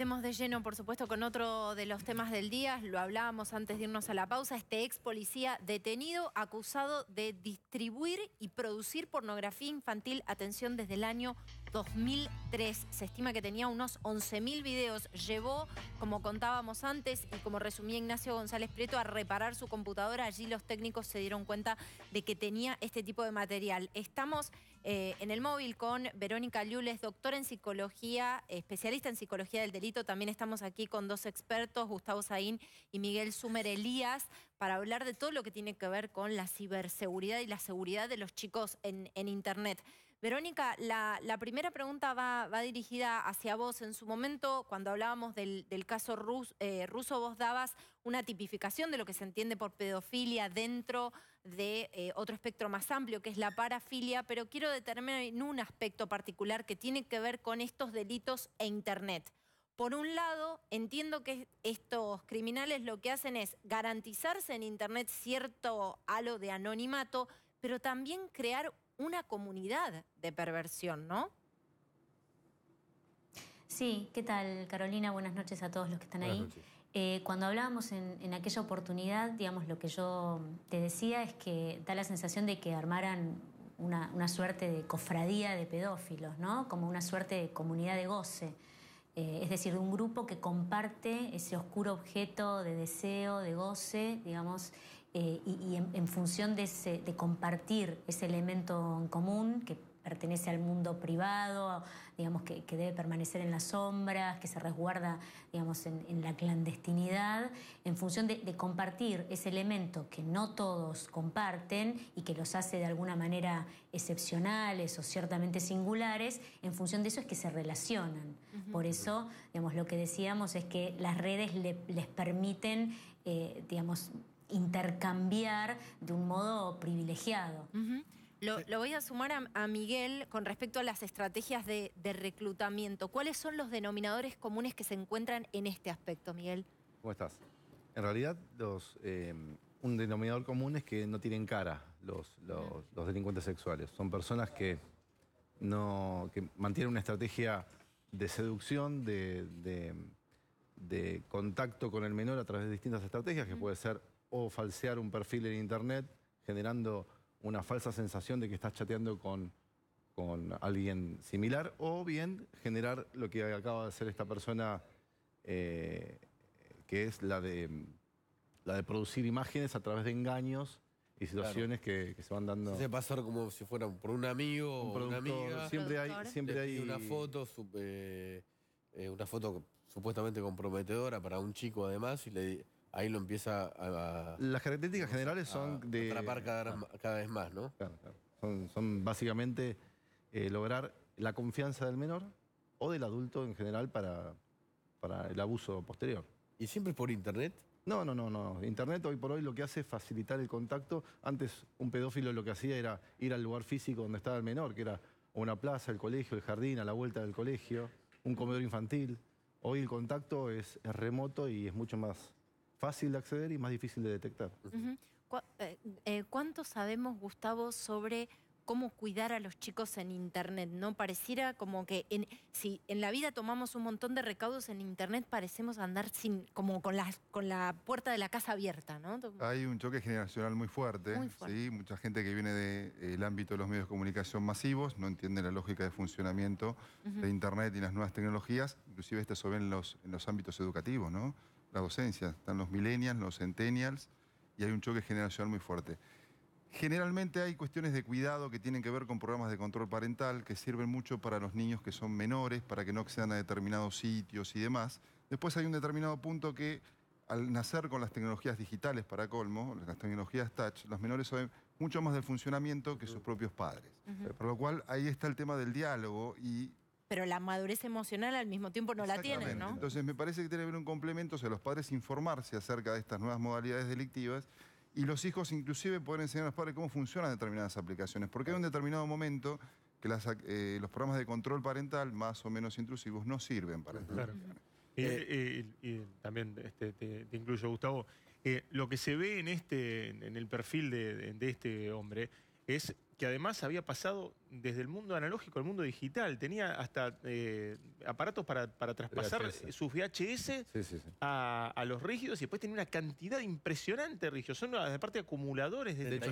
de lleno, por supuesto, con otro de los temas del día. Lo hablábamos antes de irnos a la pausa. Este ex policía detenido, acusado de distribuir y producir pornografía infantil, atención, desde el año 2003. Se estima que tenía unos 11.000 videos. Llevó, como contábamos antes y como resumía Ignacio González Prieto, a reparar su computadora. Allí los técnicos se dieron cuenta de que tenía este tipo de material. Estamos eh, en el móvil con Verónica Lules, doctora en psicología, especialista en psicología del delito. También estamos aquí con dos expertos, Gustavo Saín y Miguel Sumer Elías, para hablar de todo lo que tiene que ver con la ciberseguridad y la seguridad de los chicos en Internet. Verónica, la, primera pregunta va, dirigida hacia vos. En su momento, cuando hablábamos del, caso Rus, eh, ruso, vos dabas una tipificación de lo que se entiende por pedofilia dentro de eh, otro espectro más amplio, que es la parafilia, pero quiero determinar en un aspecto particular que tiene que ver con estos delitos e Internet. Por un lado, entiendo que estos criminales lo que hacen es garantizarse en Internet cierto halo de anonimato, pero también crear una comunidad de perversión, ¿no? Sí, ¿qué tal Carolina? Buenas noches a todos los que están ahí. Eh, cuando hablábamos en, aquella oportunidad, digamos, lo que yo te decía es que da la sensación de que armaran una, suerte de cofradía de pedófilos, ¿no? Como una suerte de comunidad de goce. Eh, es decir, de un grupo que comparte ese oscuro objeto de deseo, de goce, digamos, eh, y, en, función de, compartir ese elemento en común que pertenece al mundo privado, digamos que, debe permanecer en las sombras, que se resguarda, digamos, en, la clandestinidad, en función de, compartir ese elemento que no todos comparten y que los hace de alguna manera excepcionales o ciertamente singulares, en función de eso es que se relacionan. Por eso, digamos, lo que decíamos es que las redes les permiten, eh, digamos, intercambiar de un modo privilegiado. Lo, voy a sumar a, Miguel con respecto a las estrategias de, reclutamiento. ¿Cuáles son los denominadores comunes que se encuentran en este aspecto, Miguel? ¿Cómo estás? En realidad, eh, un denominador común es que no tienen cara los, delincuentes sexuales. Son personas que, mantienen una estrategia de seducción, de, contacto con el menor a través de distintas estrategias, que puede ser o falsear un perfil en Internet generando una falsa sensación de que estás chateando con, con alguien similar o bien generar lo que acaba de hacer esta persona, eh, que es la de, la de producir imágenes a través de engaños y situaciones que, se van dando. Se pasar como si fuera por un amigo o una amiga. Siempre hay, siempre eh, hay una foto, eh, una foto supuestamente comprometedora para un chico además y le ahí lo empieza a... Las características generales son de... Atrapar cada, vez más, ¿no? Son, básicamente eh, lograr la confianza del menor o del adulto en general para, para el abuso posterior. ¿Y siempre por internet? No, no, no, no. Internet hoy por hoy lo que hace es facilitar el contacto. Antes un pedófilo lo que hacía era ir al lugar físico donde estaba el menor, que era una plaza, el colegio, el jardín, a la vuelta del colegio, un comedor infantil. Hoy el contacto es remoto y es mucho más fácil de acceder y más difícil de detectar. Eh, eh, ¿Cuánto sabemos, Gustavo, sobre cómo cuidar a los chicos en Internet, ¿no? Pareciera como que si en la vida tomamos un montón de recaudos en Internet, parecemos andar sin, como con la, con la puerta de la casa abierta, ¿no? Hay un choque generacional muy fuerte, Mucha gente que viene del ámbito de los medios de comunicación masivos no entiende la lógica de funcionamiento de Internet y las nuevas tecnologías, inclusive esto se ve en los, en los ámbitos educativos, ¿no? la docencia. Están los millennials, los centennials, y hay un choque generacional muy fuerte. Generalmente hay cuestiones de cuidado que tienen que ver con programas de control parental que sirven mucho para los niños que son menores, para que no accedan a determinados sitios y demás. Después hay un determinado punto que al nacer con las tecnologías digitales para colmo, las tecnologías touch, los menores saben mucho más del funcionamiento que sus propios padres. Por lo cual ahí está el tema del diálogo y pero la madurez emocional al mismo tiempo no la tienen, ¿no? Entonces me parece que tiene que haber un complemento, o sea, los padres informarse acerca de estas nuevas modalidades delictivas y los hijos inclusive poder enseñar a los padres cómo funcionan determinadas aplicaciones, porque hay un determinado momento que eh, los programas de control parental más o menos intrusivos no sirven para esto. Claro. y, eh, también este, te, incluyo, Gustavo, eh, lo que se ve en, este, en el perfil de este hombre es que además había pasado desde el mundo analógico al mundo digital. Tenía hasta eh, aparatos para, traspasar eh, sus VHS A, los rígidos y después tenía una cantidad impresionante de rígidos. Son aparte acumuladores de, de hecho,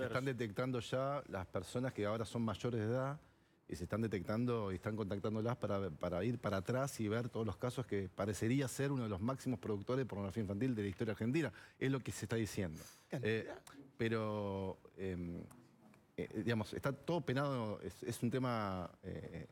están detectando ya las personas que ahora son mayores de edad y se están detectando y están contactándolas para, para ir para atrás y ver todos los casos que parecería ser uno de los máximos productores de pornografía infantil de la historia argentina. Es lo que se está diciendo. Eh, pero em, eh, eh, digamos, está todo penado, es, un tema eh,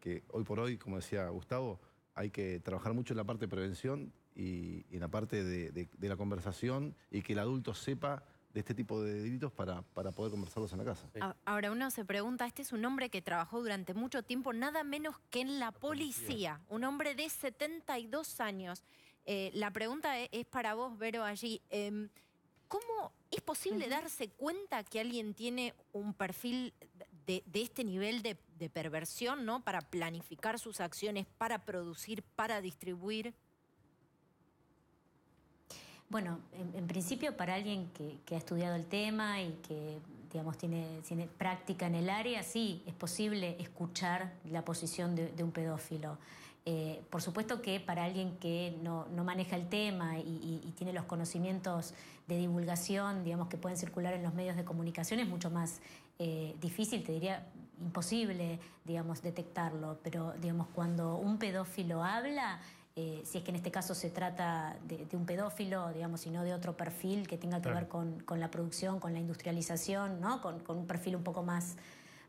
que hoy por hoy, como decía Gustavo, hay que trabajar mucho en la parte de prevención y, en la parte de, la conversación y que el adulto sepa de este tipo de delitos para, para poder conversarlos en la casa. Ahora uno se pregunta, este es un hombre que trabajó durante mucho tiempo, nada menos que en la, policía. un hombre de 72 años. la pregunta e, es, para vos, Vero, allí. Em, ¿Cómo es posible darse cuenta que alguien tiene un perfil de, este nivel de, perversión, Para planificar sus acciones, para producir, para distribuir. Bueno, en, principio para alguien que, ha estudiado el tema y que, digamos, tiene, práctica en el área, sí, es posible escuchar la posición de un pedófilo. Eh, por supuesto que para alguien que no, no maneja el tema y, tiene los conocimientos de divulgación, digamos, que pueden circular en los medios de comunicación, es mucho más eh, difícil, te diría imposible, digamos, detectarlo. Pero, digamos, cuando un pedófilo habla, eh, si es que en este caso se trata de, un pedófilo, digamos, y no de otro perfil que tenga que ver con, con, la producción, con la industrialización, ¿no? Con, con, un perfil un poco más,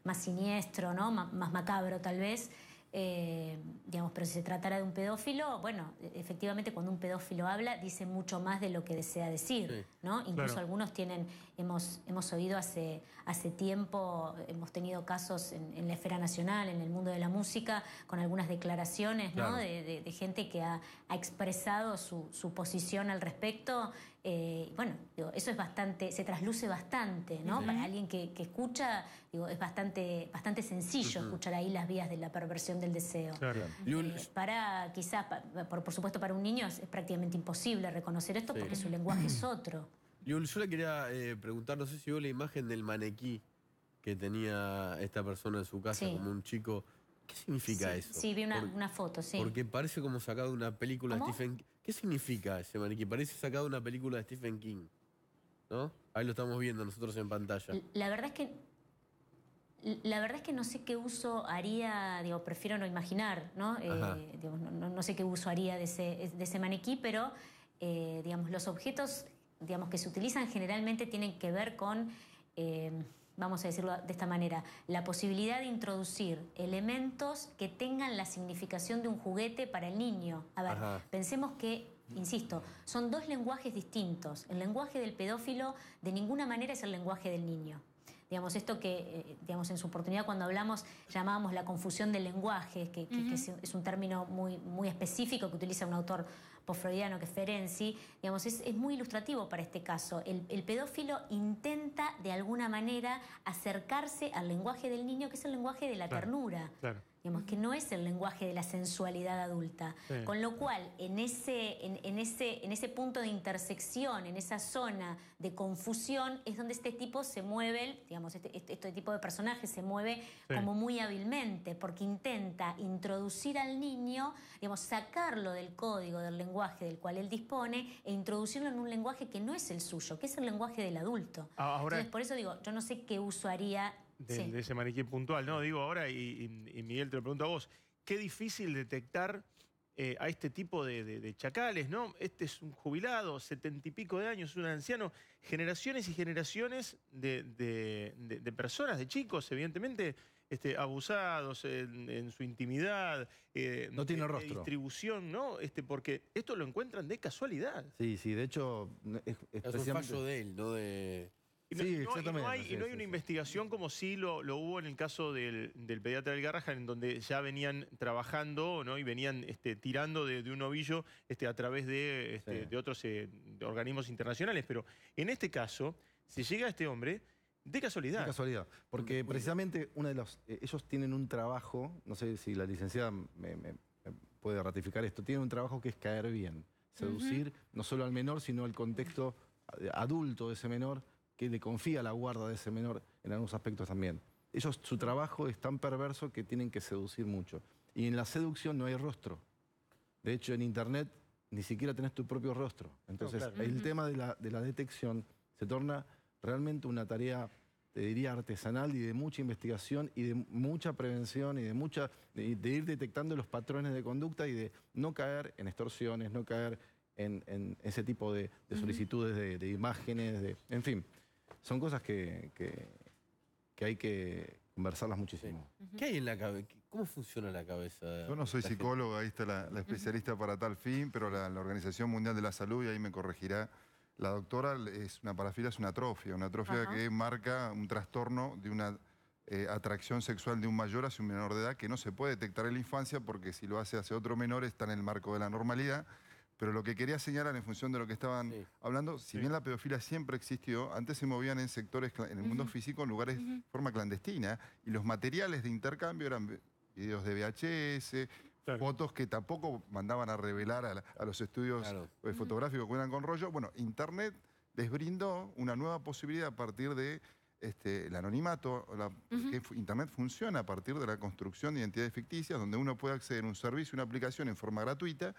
más siniestro, ¿no? más macabro tal vez. Eh, digamos, pero si se tratara de un pedófilo, bueno, e, efectivamente cuando un pedófilo habla dice mucho más de lo que desea decir, ¿no? Incluso algunos tienen hemos, hemos oído hace, hace tiempo, hemos tenido casos en, la esfera nacional, en el mundo de la música, con algunas declaraciones ¿no? de, gente que ha, expresado su, su, posición al respecto. Eh, bueno, eso es bastante, se trasluce bastante, ¿no? Para alguien que, que, escucha, digo, es bastante, bastante sencillo escuchar ahí las vías de la perversión del deseo. Claro. Eh, para quizás, por, por supuesto para un niño es, prácticamente imposible reconocer esto porque su lenguaje es otro yo le quería eh, preguntar, no sé si vio la imagen del manequí que tenía esta persona en su casa, como un chico. ¿Qué significa eso? Sí, vi una, foto, sí. Porque parece como sacado de una película de Stephen King. ¿Qué significa ese maniquí? Parece sacado de una película de Stephen King. ¿No? Ahí lo estamos viendo nosotros en pantalla. La verdad es que. La verdad es que no sé qué uso haría, digo, prefiero no imaginar, ¿no? Eh, no, sé qué uso haría de ese, de maniquí, pero eh, digamos, los objetos que se utilizan generalmente tienen que ver con, em, vamos a decirlo de esta manera, la posibilidad de introducir elementos que tengan la significación de un juguete para el niño. A ver, pensemos que Insisto, son dos lenguajes distintos. El lenguaje del pedófilo de ninguna manera es el lenguaje del niño. Digamos, esto que eh, digamos, en su oportunidad cuando hablamos llamábamos la confusión del lenguaje, que, es un término muy, muy específico que utiliza un autor postfreudiano, que es digamos, es, muy ilustrativo para este caso. El, pedófilo intenta de alguna manera acercarse al lenguaje del niño, que es el lenguaje de la ternura. Claro digamos, que no es el lenguaje de la sensualidad adulta. Con lo cual, en ese, en, ese, en ese punto de intersección, en esa zona de confusión, es donde este tipo se mueve, digamos, este, este, este tipo de personaje se mueve como muy hábilmente, porque intenta introducir al niño, digamos, sacarlo del código, del lenguaje del cual él dispone, e introducirlo en un lenguaje que no es el suyo, que es el lenguaje del adulto. Ah, por eso digo, yo no sé qué uso haría de, ese maniquí puntual. No, digo ahora, y, Miguel te lo pregunto a vos, qué difícil detectar eh, a este tipo de, chacales, ¿no? Este es un jubilado, setenta y pico de años, un anciano, generaciones y generaciones de, personas, de chicos, evidentemente, este, abusados en, su intimidad. Eh, no tiene rostro. distribución, ¿no? Este, porque esto lo encuentran de casualidad. Sí, sí, de hecho... Es, es un fallo de él, ¿no? De no, hay, una investigación como si lo, hubo en el caso del, del pediatra del Garrahan, en donde ya venían trabajando ¿no? y venían este, tirando de, un ovillo este, a través de, este, otros eh, organismos internacionales. Pero en este caso, si llega este hombre de casualidad. De casualidad. Porque precisamente de los, eh, ellos tienen un trabajo, no sé si la licenciada me, puede ratificar esto, tienen un trabajo que es caer bien, seducir no solo al menor, sino al contexto eh, adulto de ese menor le confía la guarda de ese menor en algunos aspectos también. Ellos, su trabajo es tan perverso que tienen que seducir mucho. Y en la seducción no hay rostro. De hecho, en Internet ni siquiera tenés tu propio rostro. Entonces, el tema de la, de la detección se torna realmente una tarea te diría, artesanal y de mucha investigación y de mucha prevención y de mucha de, ir detectando los patrones de conducta y de no caer en extorsiones, no caer en, ese tipo de, solicitudes de, de imágenes, en fin son cosas que, hay que conversarlas muchísimo. ¿Qué hay en la cabeza? ¿Cómo funciona la cabeza? Yo no soy psicólogo, ahí está la, especialista para tal fin, pero la, Organización Mundial de la Salud, y ahí me corregirá, la doctora es una parafila, es una atrofia, una atrofia que marca un trastorno de una eh, atracción sexual de un mayor hacia un menor de edad que no se puede detectar en la infancia porque si lo hace hacia otro menor está en el marco de la normalidad pero lo que quería señalar en función de lo que estaban hablando, si bien la pedofilia siempre existió, antes se movían en sectores, en el mundo físico, en lugares de forma clandestina, y los materiales de intercambio eran videos de VHS, fotos que tampoco mandaban a revelar a, los estudios eh, fotográficos que eran con rollo. Bueno, Internet desbrindó una nueva posibilidad a partir de este, el anonimato, Internet funciona a partir de la construcción de identidades ficticias, donde uno puede acceder a un servicio, una aplicación en forma gratuita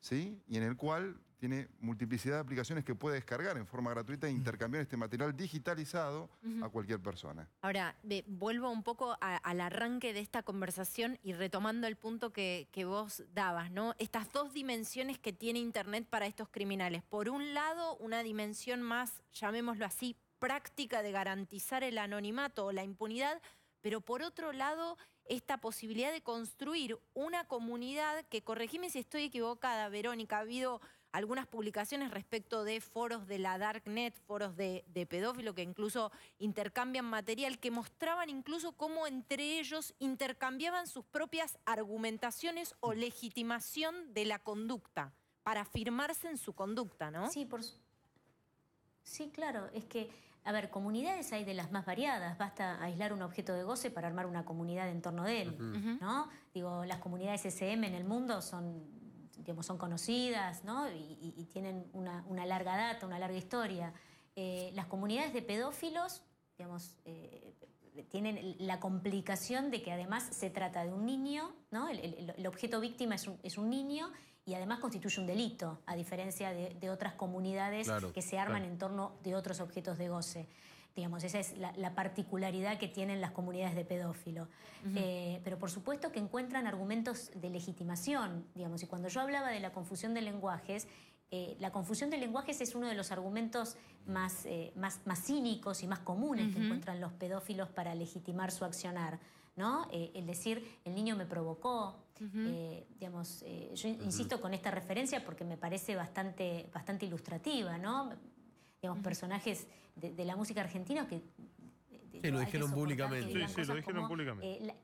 ¿sí? y en el cual tiene multiplicidad de aplicaciones que puede descargar en forma gratuita e intercambiar este material digitalizado a cualquier persona. Ahora, vuelvo un poco al arranque de esta conversación y retomando el punto que, que, vos dabas, ¿no? Estas dos dimensiones que tiene Internet para estos criminales. Por un lado, una dimensión más, llamémoslo así, práctica de garantizar el anonimato o la impunidad, pero por otro lado, esta posibilidad de construir una comunidad que, corregime si estoy equivocada, Verónica, ha habido algunas publicaciones respecto de foros de la Darknet, foros de, pedófilo que incluso intercambian material, que mostraban incluso cómo entre ellos intercambiaban sus propias argumentaciones o legitimación de la conducta para afirmarse en su conducta, ¿no? Sí, por Sí, claro, es que a ver, comunidades hay de las más variadas. Basta aislar un objeto de goce para armar una comunidad en torno de él, ¿no? Digo, las comunidades SM en el mundo son digamos, son conocidas ¿no? y, tienen una, larga data, una larga historia. Eh, las comunidades de pedófilos, digamos, eh, tienen la complicación de que además se trata de un niño, el, objeto víctima es un, niño y además constituye un delito, a diferencia de, otras comunidades que se arman en torno de otros objetos de goce. Digamos, esa es la, particularidad que tienen las comunidades de pedófilo. Eh, pero por supuesto que encuentran argumentos de legitimación, digamos, y cuando yo hablaba de la confusión de lenguajes, eh, la confusión de lenguajes es uno de los argumentos más, eh, más, más cínicos y más comunes que encuentran los pedófilos para legitimar su accionar. ¿no? Eh, el decir, el niño me provocó. digamos, yo insisto con esta referencia porque me parece bastante, bastante ilustrativa. ¿no? Digamos, personajes de, la música argentina que. Sí, lo dijeron públicamente. Sí, sí, lo dijeron públicamente.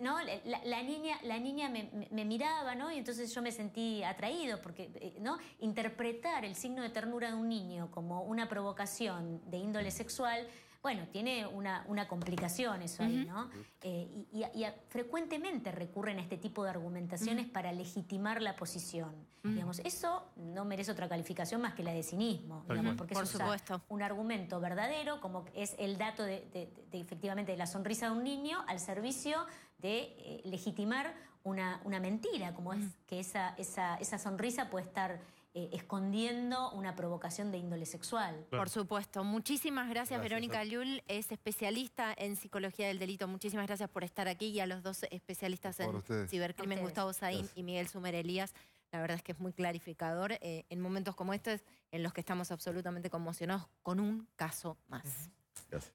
¿no? La, niña, la niña me, me, miraba, ¿no? Y entonces yo me sentí atraído, porque, eh, ¿no? Interpretar el signo de ternura de un niño como una provocación de índole sexual bueno, tiene una, complicación eso ahí, ¿no? Eh, y, frecuentemente recurren a este tipo de argumentaciones para legitimar la posición. Digamos, eso no merece otra calificación más que la de cinismo, digamos, porque eso supuesto. un argumento verdadero, como es el dato de, efectivamente de la sonrisa de un niño al servicio de eh, legitimar una, una mentira, como es que esa, esa, esa sonrisa puede estar eh, escondiendo una provocación de índole sexual. Por supuesto. Muchísimas gracias, Verónica Llull. Es especialista en psicología del delito. Muchísimas gracias por estar aquí y a los dos especialistas en cibercrimen, Gustavo Saín y Miguel Sumer Elías. La verdad es que es muy clarificador eh, en momentos como estos en los que estamos absolutamente conmocionados con un caso más.